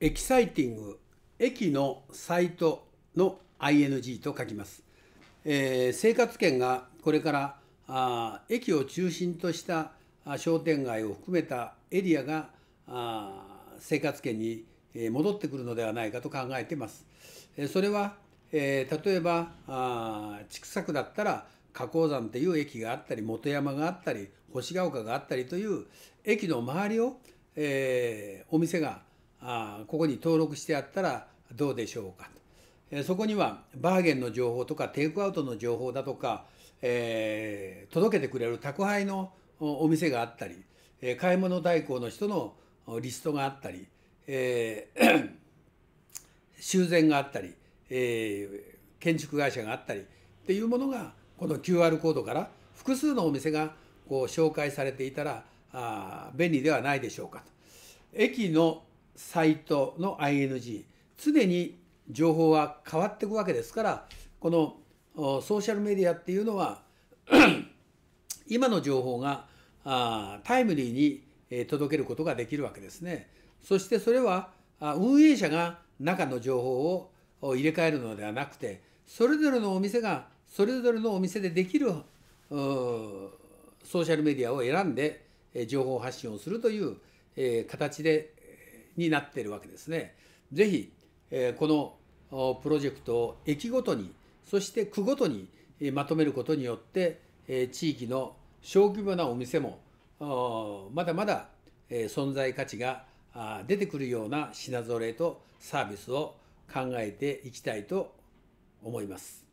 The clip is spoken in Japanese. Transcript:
エキサイティング駅のサイトの ING と書きます、えー、生活圏がこれからあ駅を中心とした商店街を含めたエリアがあ生活圏に戻ってくるのではないかと考えています。それは、えー、例えばあ千種区だったら花崗山っていう駅があったり本山があったり星ヶ丘があったりという駅の周りを、えー、お店があここに登録してあったらどうでしょうかとそこにはバーゲンの情報とかテイクアウトの情報だとか、えー、届けてくれる宅配のお店があったり買い物代行の人のリストがあったり、えー、修繕があったり、えー、建築会社があったりっていうものがこの QR コードから複数のお店がこう紹介されていたらあ便利ではないでしょうかと。駅のサイトの ING 常に情報は変わっていくわけですからこのソーシャルメディアっていうのは 今の情報がタイムリーに届けることができるわけですね。そしてそれは運営者が中の情報を入れ替えるのではなくてそれぞれのお店がそれぞれのお店でできるソーシャルメディアを選んで情報発信をするという形でになっているわけですね。ぜひ、えこのプロジェクトを駅ごとにそして区ごとにまとめることによって、え地域の小規模なお店もまだまだ、え存在価値が出てくるような品ぞろえとサービスを考えていきたいと思います。